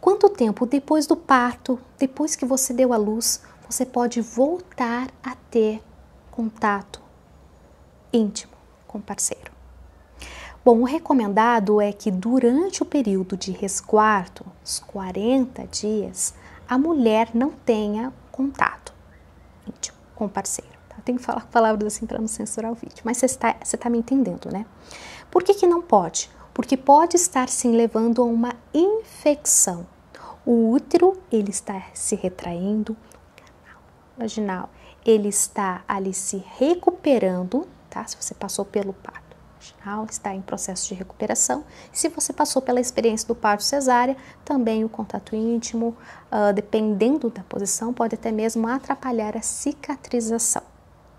Quanto tempo depois do parto, depois que você deu à luz, você pode voltar a ter contato íntimo com o parceiro? Bom, o recomendado é que durante o período de resquarto, os 40 dias, a mulher não tenha contato íntimo com o parceiro. Tá? Tenho que falar palavras assim para não censurar o vídeo, mas você está, você está me entendendo, né? Por que, que não pode? porque pode estar sim levando a uma infecção. O útero, ele está se retraindo, o canal vaginal, ele está ali se recuperando, tá? Se você passou pelo parto vaginal, está em processo de recuperação. Se você passou pela experiência do parto cesárea, também o contato íntimo, uh, dependendo da posição, pode até mesmo atrapalhar a cicatrização,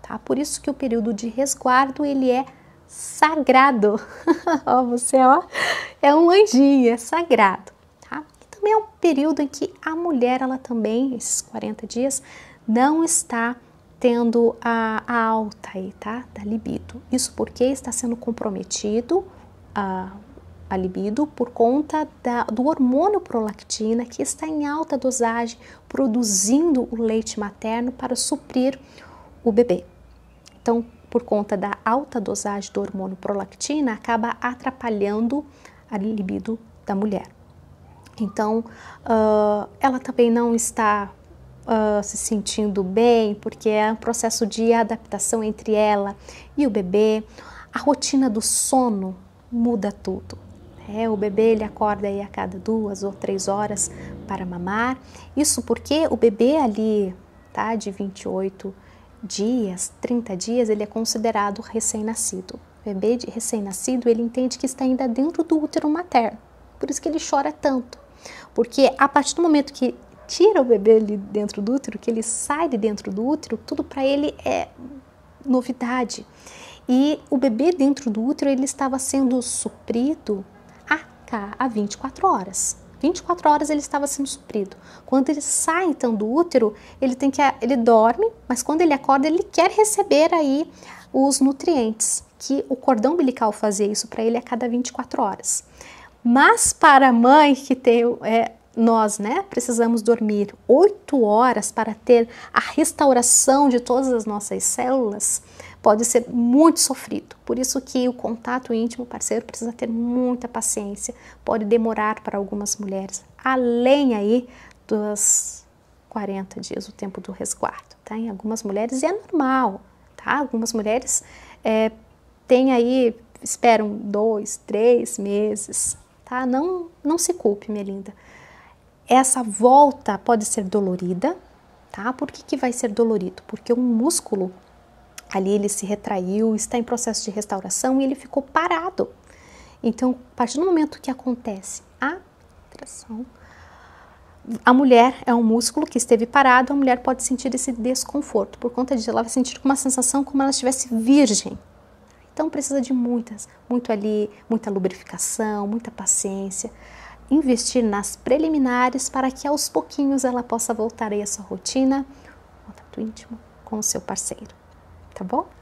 tá? Por isso que o período de resguardo, ele é sagrado. ó, você ó, é um anjinho, é sagrado. Tá? E também é um período em que a mulher, ela também, esses 40 dias, não está tendo a, a alta aí, tá? Da libido. Isso porque está sendo comprometido a, a libido por conta da, do hormônio prolactina que está em alta dosagem, produzindo o leite materno para suprir o bebê. Então, por conta da alta dosagem do hormônio prolactina, acaba atrapalhando a libido da mulher. Então, uh, ela também não está uh, se sentindo bem, porque é um processo de adaptação entre ela e o bebê. A rotina do sono muda tudo. É, o bebê ele acorda aí a cada duas ou três horas para mamar. Isso porque o bebê ali, tá, de 28 dias, 30 dias, ele é considerado recém-nascido. O bebê de recém-nascido, ele entende que está ainda dentro do útero materno. Por isso que ele chora tanto. Porque a partir do momento que tira o bebê ali dentro do útero, que ele sai de dentro do útero, tudo para ele é novidade. E o bebê dentro do útero, ele estava sendo suprido a, a 24 horas. 24 horas ele estava sendo suprido. Quando ele sai então do útero, ele tem que ele dorme, mas quando ele acorda, ele quer receber aí os nutrientes, que o cordão umbilical fazia isso para ele a cada 24 horas. Mas para a mãe que tem é, nós né, precisamos dormir oito horas para ter a restauração de todas as nossas células, pode ser muito sofrido. Por isso que o contato íntimo parceiro precisa ter muita paciência, pode demorar para algumas mulheres, além aí dos 40 dias, o tempo do resguardo. Tá? Em algumas mulheres é normal, tá? Algumas mulheres é, têm aí, esperam dois, três meses, tá? Não, não se culpe, minha linda. Essa volta pode ser dolorida, tá? Por que, que vai ser dolorido? Porque um músculo ali ele se retraiu, está em processo de restauração e ele ficou parado. Então, a partir do momento que acontece a tração, a mulher é um músculo que esteve parado, a mulher pode sentir esse desconforto. Por conta disso, ela vai sentir uma sensação como ela estivesse virgem. Então precisa de muitas, muito ali, muita lubrificação, muita paciência investir nas preliminares para que aos pouquinhos ela possa voltar aí à sua rotina, contato íntimo com o seu parceiro, tá bom?